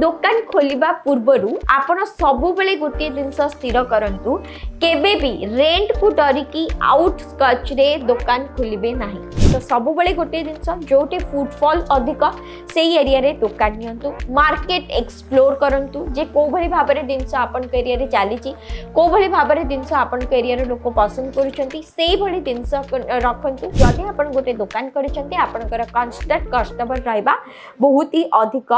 दोकान खोल पूर्व आप सब गोटे जिनस स्थिर करूँ के रेट को डरिकी आउटस्कच रे दोकान खोलें ना तो सब बड़े गोटे जिनस जोटे फुटफल अधिक से ही एरिया रे दुकान नियंतु मार्केट एक्सप्लोर करूँ जे कौली भाव में जिनस एरिया चली कौली भाव में जिनस एरिया लोक पसंद करी जिनस रखु जदि आप गोटे दोकान कस्टमर रहा बहुत ही अधिक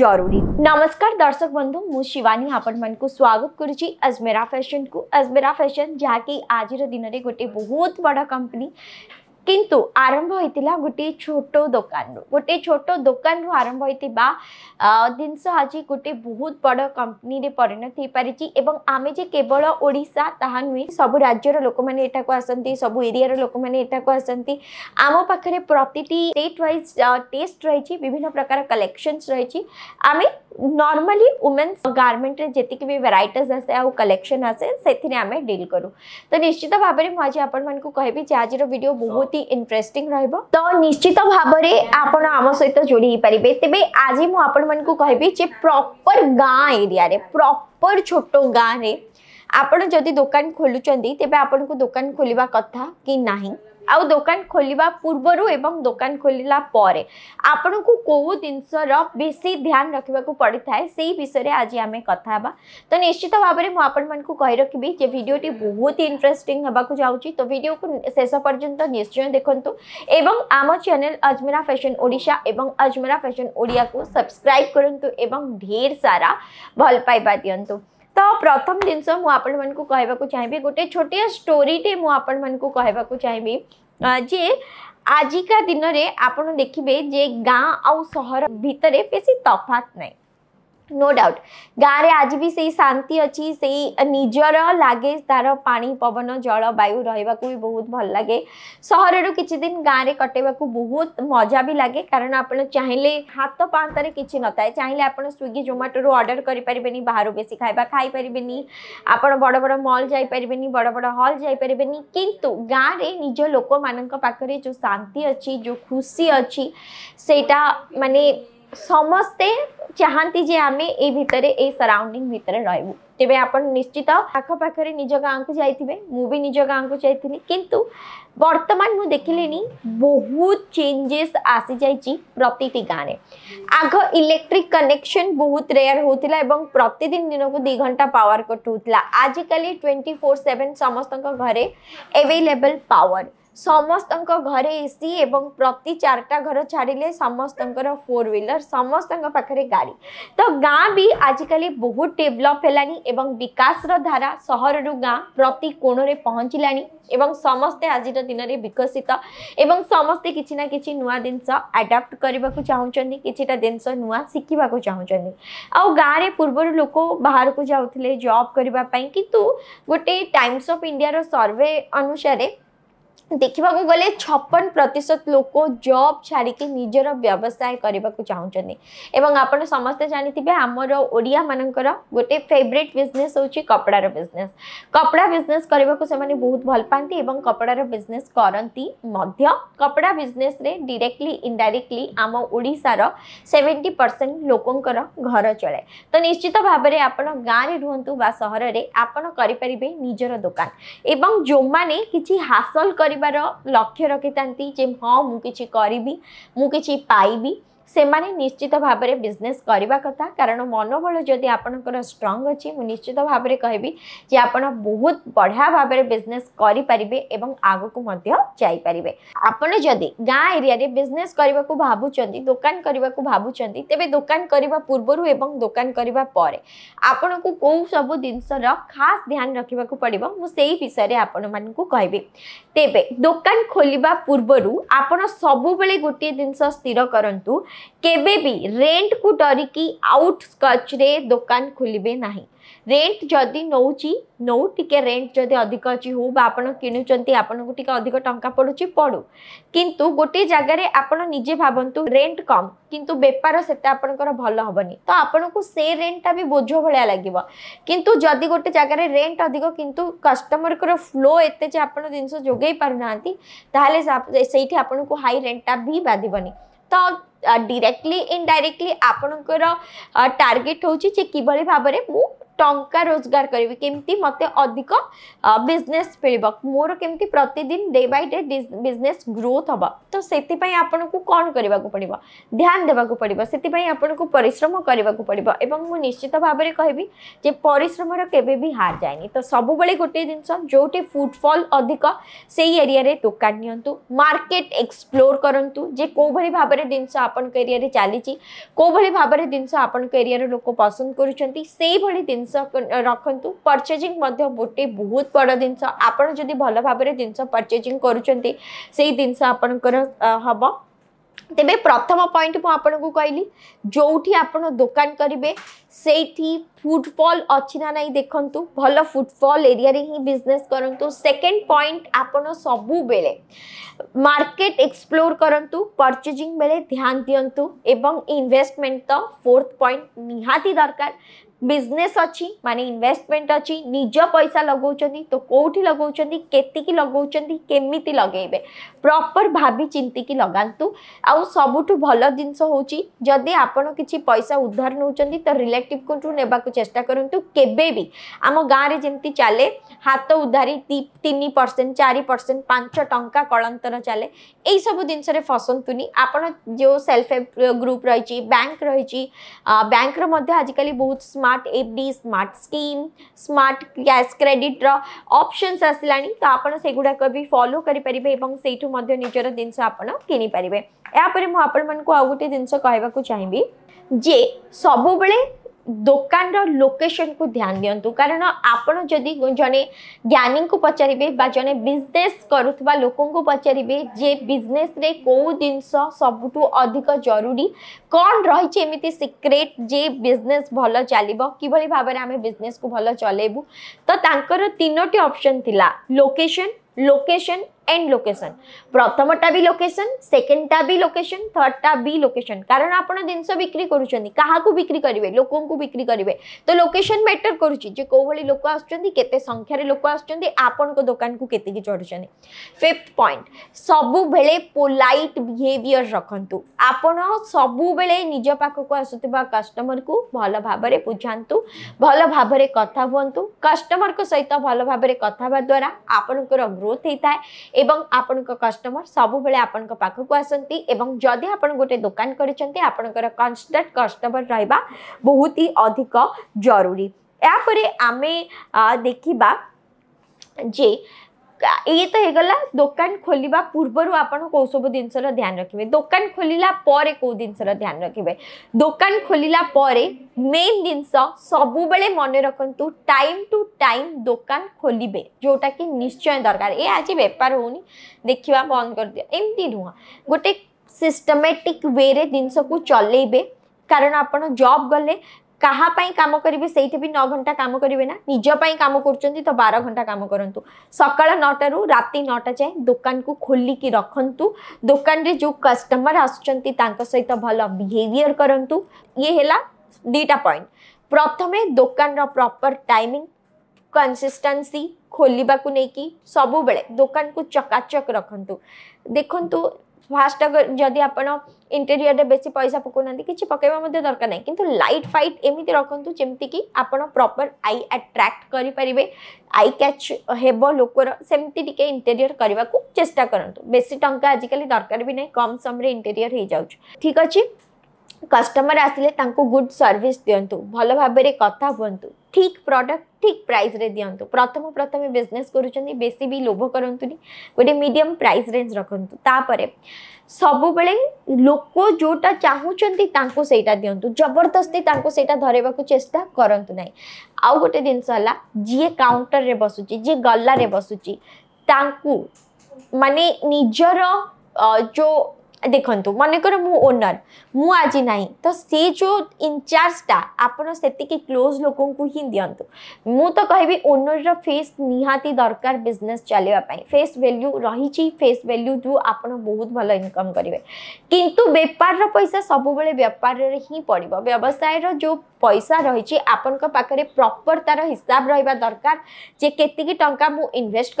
जरूरी नमस्कार दर्शक बंधु मु शिवानी आपण को स्वागत करुच्ची अजमेरा फैशन को अजमेरा फैशन जहाँकि आज दिन में गोटे बहुत बड़ा कंपनी কিন্তু আরম্ভ হয়েছিল গোটিয়ে ছোট দোকানু গোটিয়ে ছোট দোকানু আরম্ভ হয়েছিল জিনিস আজ গোটিয়ে বহুত বড় কম্পানিরে পরিণত হয়ে পারিছি এবং আমি যে কেবল ওড়িশা তাহা নুহে সবু রাজ্যর লোক মানে এটাকে আসতে সবু এরিয়ার লোক মানে এটাকে আসতে আম পাখে প্রতিটি স্টেট ওয়াইজ টেস্ট রয়েছে বিভিন্ন প্রকার কলেকশনস রয়েছে আমি নর্মালি ওমেন্স গার্মেন্টরে যেতিকি বি ভেরাইটিজ আসে আউ কলেকশন আসে সেথিরে আমি ডিল করু তো নিশ্চিত ভাবে মু আজ আপনার কহবি যে আজির ভিডিও বহুত ଅତି ଇଣ୍ଟରେଷ୍ଟିଂ ରହିବ ତ ନିଶ୍ଚିତ ଭାବରେ ଆପଣ ଆମ ସହିତ ଯୋଡ଼ି ହେଇପାରିବେ ତେବେ ଆଜି ମୁଁ ଆପଣମାନଙ୍କୁ କହିବି ଯେ ପ୍ରପର ଗାଁ ଏରିଆରେ ପ୍ରପର ଛୋଟ ଗାଁରେ ଆପଣ ଯଦି ଦୋକାନ ଖୋଲୁଛନ୍ତି ତେବେ ଆପଣଙ୍କୁ ଦୋକାନ ଖୋଲିବା କଥା କି ନାହିଁ ଆଉ ଦୋକାନ ଖୋଲିବା ପୂର୍ବରୁ ଏବଂ ଦୋକାନ ଖୋଲିଲା ପରେ ଆପଣଙ୍କୁ କେଉଁ ଜିନିଷର ବେଶୀ ଧ୍ୟାନ ରଖିବାକୁ ପଡ଼ିଥାଏ ସେଇ ବିଷୟରେ ଆଜି ଆମେ କଥା ହେବା ତ ନିଶ୍ଚିତ ଭାବରେ ମୁଁ ଆପଣମାନଙ୍କୁ କହି ରଖିବି ଯେ ଭିଡ଼ିଓଟି ବହୁତ ଇଣ୍ଟରେଷ୍ଟିଂ ହେବାକୁ ଯାଉଛି ତ ଭିଡ଼ିଓକୁ ଶେଷ ପର୍ଯ୍ୟନ୍ତ ନିଶ୍ଚୟ ଦେଖନ୍ତୁ ଏବଂ ଆମ ଚ୍ୟାନେଲ ଅଜମେରା ଫ୍ୟାସନ୍ ଓଡ଼ିଶା ଏବଂ ଅଜମେରା ଫ୍ୟାସନ୍ ଓଡ଼ିଆକୁ ସବସ୍କ୍ରାଇବ୍ କରନ୍ତୁ ଏବଂ ଢେର ସାରା ଭଲ ପାଇବା ଦିଅନ୍ତୁ ତ ପ୍ରଥମ ଜିନିଷ ମୁଁ ଆପଣମାନଙ୍କୁ କହିବାକୁ ଚାହିଁବି ଗୋଟେ ଛୋଟିଆ ଷ୍ଟୋରିଟେ ମୁଁ ଆପଣମାନଙ୍କୁ କହିବାକୁ ଚାହିଁବି ଯେ ଆଜିକା ଦିନରେ ଆପଣ ଦେଖିବେ ଯେ ଗାଁ ଆଉ ସହର ଭିତରେ ବେଶୀ ତଫାତ ନାହିଁ નો ડાઉટ ગાଁରେ ଆଜି ବି ସେଇ ଶାନ୍ତି ଅଛି ସେଇ ନିଜର ଲାଗେ ତା'ର ପାଣି ପବନ ଜଳବାୟୁ ରହିବାକୁ ବି ବହୁତ ଭଲ ଲାଗେ ସହରରୁ କିଛି ଦିନ ଗାଁରେ କଟେଇବାକୁ ବହୁତ ମଜା ବି ଲାଗେ କାରଣ ଆପଣ ଚାହିଁଲେ ହାତ ପାହାନ୍ତାରେ କିଛି ନଥାଏ ଚାହିଁଲେ ଆପଣ ସ୍ୱିଗି ଜୋମାଟୋରୁ ଅର୍ଡ଼ର କରିପାରିବେନି ବାହାରୁ ବେଶୀ ଖାଇବା ଖାଇପାରିବେନି ଆପଣ ବଡ଼ ବଡ଼ ମଲ୍ ଯାଇପାରିବେନି ବଡ଼ ବଡ଼ ହଲ୍ ଯାଇପାରିବେନି କିନ୍ତୁ ଗାଁରେ ନିଜ ଲୋକମାନଙ୍କ ପାଖରେ ଯେଉଁ ଶାନ୍ତି ଅଛି ଯେଉଁ ଖୁସି ଅଛି ସେଇଟା ମାନେ ସମସ୍ତେ ଚାହାନ୍ତି ଯେ ଆମେ ଏଇ ଭିତରେ ଏଇ ସରାଉଣ୍ଡିଂ ଭିତରେ ରହିବୁ ତେବେ ଆପଣ ନିଶ୍ଚିତ ଆଖପାଖରେ ନିଜ ଗାଁକୁ ଯାଇଥିବେ ମୁଁ ବି ନିଜ ଗାଁକୁ ଯାଇଥିଲି କିନ୍ତୁ ବର୍ତ୍ତମାନ ମୁଁ ଦେଖିଲିଣି ବହୁତ ଚେଞ୍ଜେସ୍ ଆସିଯାଇଛି ପ୍ରତିଟି ଗାଁରେ ଆଗ ଇଲେକ୍ଟ୍ରିକ୍ କନେକ୍ସନ୍ ବହୁତ ରେୟାର ହେଉଥିଲା ଏବଂ ପ୍ରତିଦିନ ଦିନକୁ ଦୁଇ ଘଣ୍ଟା ପାୱାର କଟ୍ ହେଉଥିଲା ଆଜିକାଲି ଟ୍ୱେଣ୍ଟି ଫୋର୍ ସେଭେନ୍ ସମସ୍ତଙ୍କ ଘରେ ଏଭେଲେବଲ୍ ପାୱାର ସମସ୍ତଙ୍କ ଘରେ ଏସି ଏବଂ ପ୍ରତି ଚାରିଟା ଘର ଛାଡ଼ିଲେ ସମସ୍ତଙ୍କର ଫୋର୍ ହ୍ୱିଲର୍ ସମସ୍ତଙ୍କ ପାଖରେ ଗାଡ଼ି ତ ଗାଁ ବି ଆଜିକାଲି ବହୁତ ଡେଭଲପ୍ ହେଲାଣି ଏବଂ ବିକାଶର ଧାରା ସହରରୁ ଗାଁ ପ୍ରତି କୋଣରେ ପହଞ୍ଚିଲାଣି ଏବଂ ସମସ୍ତେ ଆଜିର ଦିନରେ ବିକଶିତ ଏବଂ ସମସ୍ତେ କିଛି ନା କିଛି ନୂଆ ଜିନିଷ ଆଡାପ୍ଟ କରିବାକୁ ଚାହୁଁଛନ୍ତି କିଛିଟା ଜିନିଷ ନୂଆ ଶିଖିବାକୁ ଚାହୁଁଛନ୍ତି ଆଉ ଗାଁରେ ପୂର୍ବରୁ ଲୋକ ବାହାରକୁ ଯାଉଥିଲେ ଜବ୍ କରିବା ପାଇଁ କିନ୍ତୁ ଗୋଟେ ଟାଇମ୍ସ ଅଫ୍ ଇଣ୍ଡିଆର ସର୍ଭେ ଅନୁସାରେ ଦେଖିବାକୁ ଗଲେ ଛପନ ପ୍ରତିଶତ ଲୋକ ଜବ୍ ଛାଡ଼ିକି ନିଜର ବ୍ୟବସାୟ କରିବାକୁ ଚାହୁଁଛନ୍ତି ଏବଂ ଆପଣ ସମସ୍ତେ ଜାଣିଥିବେ ଆମର ଓଡ଼ିଆମାନଙ୍କର ଗୋଟେ ଫେଭରେଟ୍ ବିଜନେସ୍ ହେଉଛି କପଡ଼ାର ବିଜନେସ୍ କପଡ଼ା ବିଜନେସ୍ କରିବାକୁ ସେମାନେ ବହୁତ ଭଲ ପାଆନ୍ତି ଏବଂ କପଡ଼ାର ବିଜନେସ୍ କରନ୍ତି ମଧ୍ୟ କପଡ଼ା ବିଜନେସ୍ରେ ଡିରେକ୍ଟଲି ଇନଡାଇରେକ୍ଟଲି ଆମ ଓଡ଼ିଶାର ସେଭେଣ୍ଟି ପରସେଣ୍ଟ ଲୋକଙ୍କର ଘର ଚଳେ ତ ନିଶ୍ଚିତ ଭାବରେ ଆପଣ ଗାଁରେ ରୁହନ୍ତୁ ବା ସହରରେ ଆପଣ କରିପାରିବେ ନିଜର ଦୋକାନ ଏବଂ ଯେଉଁମାନେ କିଛି ହାସଲ କରି କରିବାର ଲକ୍ଷ୍ୟ ରଖିଥାନ୍ତି ଯେ ହଁ ମୁଁ କିଛି କରିବି ମୁଁ କିଛି ପାଇବି ସେମାନେ ନିଶ୍ଚିତ ଭାବରେ ବିଜନେସ୍ କରିବା କଥା କାରଣ ମନୋବଳ ଯଦି ଆପଣଙ୍କର ଷ୍ଟ୍ରଙ୍ଗ ଅଛି ମୁଁ ନିଶ୍ଚିତ ଭାବରେ କହିବି ଯେ ଆପଣ ବହୁତ ବଢ଼ିଆ ଭାବରେ ବିଜନେସ୍ କରିପାରିବେ ଏବଂ ଆଗକୁ ମଧ୍ୟ ଯାଇପାରିବେ ଆପଣ ଯଦି ଗାଁ ଏରିଆରେ ବିଜନେସ୍ କରିବାକୁ ଭାବୁଛନ୍ତି ଦୋକାନ କରିବାକୁ ଭାବୁଛନ୍ତି ତେବେ ଦୋକାନ କରିବା ପୂର୍ବରୁ ଏବଂ ଦୋକାନ କରିବା ପରେ ଆପଣଙ୍କୁ କେଉଁ ସବୁ ଜିନିଷର ଖାସ୍ ଧ୍ୟାନ ରଖିବାକୁ ପଡ଼ିବ ମୁଁ ସେଇ ବିଷୟରେ ଆପଣମାନଙ୍କୁ କହିବି ତେବେ ଦୋକାନ ଖୋଲିବା ପୂର୍ବରୁ ଆପଣ ସବୁବେଳେ ଗୋଟିଏ ଜିନିଷ ସ୍ଥିର କରନ୍ତୁ केबे भी रेंट को डरिकी आउट स्कच्रे दुकान खुलबे ना रेंट जदि नौ नौ टी रेंट जदि अधिक अच्छी हो आपन किणुंट आपन को टी अधिक टाँचा पड़ू पड़ू किंतु गोटे जगार आपन निजे भावतु रेंट कम किंतु बेपार तो से आपंकर भल हेनी तो आपन को से रेटा भी बोझ भाया लगे किंतु जदि गोटे जगार रेंट अधिक किंतु कस्टमर को फ्लो एत जिन जोगे पार ना से हाई रेटा भी बाधबनी तो ଡିରେକ୍ଟଲି ଇନଡାଇରେକ୍ଟଲି ଆପଣଙ୍କର ଟାର୍ଗେଟ୍ ହେଉଛି ଯେ କିଭଳି ଭାବରେ ମୁଁ ଟଙ୍କା ରୋଜଗାର କରିବି କେମିତି ମୋତେ ଅଧିକ ବିଜନେସ୍ ମିଳିବ ମୋର କେମିତି ପ୍ରତିଦିନ day by day business growth ହେବ ତ ସେଥିପାଇଁ ଆପଣଙ୍କୁ କ'ଣ କରିବାକୁ ପଡ଼ିବ ଧ୍ୟାନ ଦେବାକୁ ପଡ଼ିବ ସେଥିପାଇଁ ଆପଣଙ୍କୁ ପରିଶ୍ରମ କରିବାକୁ ପଡ଼ିବ ଏବଂ ମୁଁ ନିଶ୍ଚିତ ଭାବରେ କହିବି ଯେ ପରିଶ୍ରମର କେବେ ବି ହାର ଯାଏନି ତ ସବୁବେଳେ ଗୋଟିଏ ଜିନିଷ ଯେଉଁଠି ଫୁଟଫଲ୍ ଅଧିକ ସେଇ ଏରିଆରେ ଦୋକାନ ନିଅନ୍ତୁ ମାର୍କେଟ ଏକ୍ସପ୍ଲୋର କରନ୍ତୁ ଯେ କେଉଁଭଳି ଭାବରେ ଜିନିଷ ଆପଣଙ୍କ ଏରିଆରେ ଚାଲିଛି କେଉଁଭଳି ଭାବରେ ଜିନିଷ ଆପଣଙ୍କ ଏରିଆର ଲୋକ ପସନ୍ଦ କରୁଛନ୍ତି ସେଇଭଳି ଜିନିଷ ଜିନିଷ ରଖନ୍ତୁ ପରଚେଜିଂ ମଧ୍ୟ ଗୋଟେ ବହୁତ ବଡ଼ ଜିନିଷ ଆପଣ ଯଦି ଭଲ ଭାବରେ ଜିନିଷ ପରଚେଜିଂ କରୁଛନ୍ତି ସେଇ ଜିନିଷ ଆପଣଙ୍କର ହେବ ତେବେ ପ୍ରଥମ ପଏଣ୍ଟ ମୁଁ ଆପଣଙ୍କୁ କହିଲି ଯେଉଁଠି ଆପଣ ଦୋକାନ କରିବେ ସେଇଠି ଫୁଟଫଲ୍ ଅଛି ନା ନାହିଁ ଦେଖନ୍ତୁ ଭଲ ଫୁଟଫଲ୍ ଏରିଆରେ ହିଁ ବିଜନେସ୍ କରନ୍ତୁ ସେକେଣ୍ଡ ପଏଣ୍ଟ ଆପଣ ସବୁବେଳେ ମାର୍କେଟ ଏକ୍ସପ୍ଲୋର୍ କରନ୍ତୁ ପରଚେଜିଂ ବେଳେ ଧ୍ୟାନ ଦିଅନ୍ତୁ ଏବଂ ଇନଭେଷ୍ଟମେଣ୍ଟ ତ ଫୋର୍ଥ ପଏଣ୍ଟ ନିହାତି ଦରକାର ବିଜନେସ୍ ଅଛି ମାନେ ଇନଭେଷ୍ଟମେଣ୍ଟ ଅଛି ନିଜ ପଇସା ଲଗାଉଛନ୍ତି ତ କେଉଁଠି ଲଗାଉଛନ୍ତି କେତିକି ଲଗାଉଛନ୍ତି କେମିତି ଲଗାଇବେ ପ୍ରପର୍ ଭାବି ଚିନ୍ତିକି ଲଗାନ୍ତୁ ଆଉ ସବୁଠୁ ଭଲ ଜିନିଷ ହେଉଛି ଯଦି ଆପଣ କିଛି ପଇସା ଉଦ୍ଧାର ନେଉଛନ୍ତି ତ ରିଲେଟିଭଙ୍କଠୁ ନେବାକୁ ଚେଷ୍ଟା କରନ୍ତୁ କେବେ ବି ଆମ ଗାଁରେ ଯେମିତି ଚାଲେ ହାତ ଉଧାରି ତିନି ପରସେଣ୍ଟ ଚାରି ପରସେଣ୍ଟ ପାଞ୍ଚ ଟଙ୍କା କଳନ୍ତର ଚାଲେ ଏଇସବୁ ଜିନିଷରେ ଫସନ୍ତୁନି ଆପଣ ଯେଉଁ ସେଲ୍ଫ ହେଲ୍ପ ଗ୍ରୁପ୍ ରହିଛି ବ୍ୟାଙ୍କ ରହିଛି ବ୍ୟାଙ୍କର ମଧ୍ୟ ଆଜିକାଲି ବହୁତ smart smart F D smart scheme smart cash credit रपसन्स आसला तो आपत भी फलो करें सेजर जिनस किपर मुझे आप गोटे जिनस कह चाहिए जे सब ଦୋକାନର ଲୋକେସନକୁ ଧ୍ୟାନ ଦିଅନ୍ତୁ କାରଣ ଆପଣ ଯଦି ଜଣେ ଜ୍ଞାନୀଙ୍କୁ ପଚାରିବେ ବା ଜଣେ ବିଜନେସ୍ କରୁଥିବା ଲୋକଙ୍କୁ ପଚାରିବେ ଯେ ବିଜନେସ୍ରେ କେଉଁ ଜିନିଷ ସବୁଠୁ ଅଧିକ ଜରୁରୀ କ'ଣ ରହିଛି ଏମିତି ସିକ୍ରେଟ୍ ଯେ ବିଜନେସ୍ ଭଲ ଚାଲିବ କିଭଳି ଭାବରେ ଆମେ ବିଜନେସ୍କୁ ଭଲ ଚଲେଇବୁ ତ ତାଙ୍କର ତିନୋଟି ଅପସନ୍ ଥିଲା ଲୋକେସନ୍ ଲୋକେସନ୍ एंड लोकेशन प्रथम भी लोकेशन सेकेंड टा भी लोकेशन थर्ड टा भी लोकेशन कारण आप जिनस बिक्री करुँच बिक्री करेंगे तो लोक को बिक्री करेंगे तो लोकेशन मैटर करुच्चे कौ भाई लोक आसे संख्यार लोक आसान को दुकान को के चढ़ुन फिफ्थ पॉइंट सबुबले पोलैट बिहेवियर रखु आपण सब निज पाखक आसुवा कस्टमर को भल भाव बुझात भल भाव कथ हूँ कस्टमर सहित भल भाव में कथा द्वारा आपण ग्रोथ होता है ଏବଂ ଆପଣଙ୍କ କଷ୍ଟମର ସବୁବେଳେ ଆପଣଙ୍କ ପାଖକୁ ଆସନ୍ତି ଏବଂ ଯଦି ଆପଣ ଗୋଟେ ଦୋକାନ କରିଛନ୍ତି ଆପଣଙ୍କର କନଷ୍ଟାଣ୍ଟ କଷ୍ଟମର ରହିବା ବହୁତ ହି ଅଧିକ ଜରୁରୀ ଏହାପରେ ଆମେ ଦେଖିବା ଯେ ଇଏ ତ ହେଇଗଲା ଦୋକାନ ଖୋଲିବା ପୂର୍ବରୁ ଆପଣ କେଉଁ ସବୁ ଜିନିଷର ଧ୍ୟାନ ରଖିବେ ଦୋକାନ ଖୋଲିଲା ପରେ କେଉଁ ଜିନିଷର ଧ୍ୟାନ ରଖିବେ ଦୋକାନ ଖୋଲିଲା ପରେ ମେନ୍ ଜିନିଷ ସବୁବେଳେ ମନେ ରଖନ୍ତୁ ଟାଇମ୍ ଟୁ ଟାଇମ୍ ଦୋକାନ ଖୋଲିବେ ଯେଉଁଟାକି ନିଶ୍ଚୟ ଦରକାର ଏ ଆଜି ବେପାର ହେଉନି ଦେଖିବା ବନ୍ଦ କରିଦିଅ ଏମିତି ନୁହଁ ଗୋଟେ ସିଷ୍ଟମେଟିକ୍ ୱେରେ ଜିନିଷକୁ ଚଲେଇବେ କାରଣ ଆପଣ ଜବ୍ ଗଲେ काम कम करेंगे से नौ घंटा कम करेंगे ना निजपाई कम कर तो बार घंटा कम कर सका नौटा रू रात नौटा जाए दुकान को खोलिकी रखु दुकान रे जो कस्टमर आस भल बिहेयर करूँ ये है दीटा पॉइंट प्रथम दुकान रपर टाइमिंग कनसीस्टासी खोलवाक को लेकिन सब बड़े दुकान को चकाचक रखु देखु ফার্স্ট যদি আপনার ইন্টেরিয়রে বেশি পয়সা পকাউনা কিছু পকাইবা মধ্যে দরকার নাই কিন্তু লাইট ফাইট এমিতি রাখতু যেমতি কি আপনার প্রপর আই আট্রাক্ট করে পারিবে আই ক্যাচ হব লোকর সেমতি টিকে ইন্টেরিয়র করা চেষ্টা করতু বেশি টঙ্কা আজকাল দরকার বি না কম সময় ইন্টেরিয়র হয়ে যাচ্ছে ঠিক আছে କଷ୍ଟମର ଆସିଲେ ତାଙ୍କୁ ଗୁଡ୍ ସର୍ଭିସ୍ ଦିଅନ୍ତୁ ଭଲ ଭାବରେ କଥା ହୁଅନ୍ତୁ ଠିକ୍ ପ୍ରଡ଼କ୍ଟ ଠିକ୍ ପ୍ରାଇସ୍ରେ ଦିଅନ୍ତୁ ପ୍ରଥମ ପ୍ରଥମେ ବିଜନେସ୍ କରୁଛନ୍ତି ବେଶୀ ବି ଲୋଭ କରନ୍ତୁନି ଗୋଟେ ମିଡ଼ିୟମ୍ ପ୍ରାଇସ୍ ରେଞ୍ଜ ରଖନ୍ତୁ ତାପରେ ସବୁବେଳେ ଲୋକ ଯେଉଁଟା ଚାହୁଁଛନ୍ତି ତାଙ୍କୁ ସେଇଟା ଦିଅନ୍ତୁ ଜବରଦସ୍ତି ତାଙ୍କୁ ସେଇଟା ଧରେଇବାକୁ ଚେଷ୍ଟା କରନ୍ତୁ ନାହିଁ ଆଉ ଗୋଟେ ଜିନିଷ ହେଲା ଯିଏ କାଉଣ୍ଟରରେ ବସୁଛି ଯିଏ ଗଲାରେ ବସୁଛି ତାଙ୍କୁ ମାନେ ନିଜର ଯେଉଁ देखु मनकर मुनर मुझे ना तो सी जो इनचार्जटा आपकी क्लोज लोक दिंतु मुझे ओनर रेस निहाती दरकार बिजनेस चलने फेस भैल्यू रही फेस भैल्यू जो आप बहुत भल इनकम करेंगे कितु बेपार पैसा सब बड़े बेपार ही पड़े व्यवसाय जो पैसा रही आपन आपण प्रपर तार हिसाब रहा दरकार जे के टाँग मुझे इनभेस्ट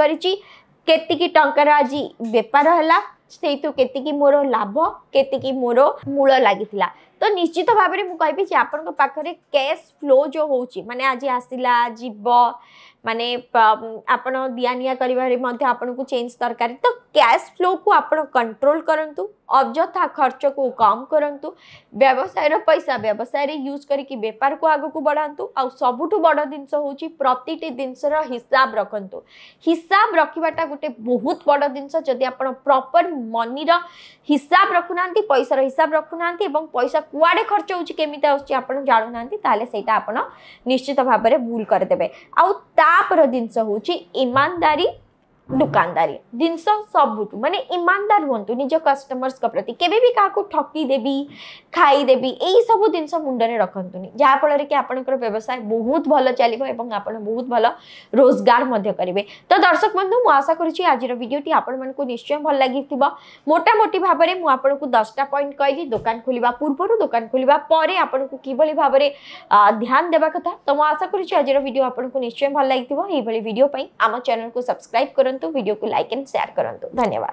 कर आज बेपार है ସେଇଠୁ କେତିକି ମୋର ଲାଭ କେତିକି ମୋର ମୂଳ ଲାଗିଥିଲା तो निश्चित भाव में कहबी आपखे कैश फ्लो जो हूँ मानने आज आसला जीव मान आप दिनिया करेज दरकार तो कैश फ्लो को आप कंट्रोल करूँ अजथा खर्च को कम करूँ व्यवसाय पैसा व्यवसाय यूज करके बेपार को आग को बढ़ात आबुठ बड़ जिनस हूँ प्रति जिन हिसाब रखु हिसाब रखाटा गोटे बहुत बड़ जिनस जदि आप प्रपर मनीर हिसाब रखुना पैसार हिसाब रखुना पैसा कुआडे खर्च होमित आज जानू आप भाव में भूल करदे आउ ता जिनस हूँ ईमानदारी दुकानदारी जिन सब मानते ईमानदार हूँ निज कस्टमर्स प्रति के क्या ठकी देवी खाईदेवी यही सब जिन मुंडे रखुनि जहाँ फल आपंकर व्यवसाय बहुत भल चल आप बहुत भल रोजगार करेंगे तो दर्शक बंधु मुशा करीडियोटी आपच्चय भल लगी मोटामोटी भाव में मुझक दसटा पॉइंट कहली दुकान खोल पूर्व दुकान खोल पर किभली भाव में ध्यान देवा कथा तो मुझा करीडियो आपको निश्चय भल लगी भिडियो आम चैनल को सब्सक्राइब करूँ କରନ୍ତୁ ଭିଡ଼ିଓକୁ ଲାଇକ୍ ଆଣ୍ଡ ସେୟାର କରନ୍ତୁ ଧନ୍ୟବାଦ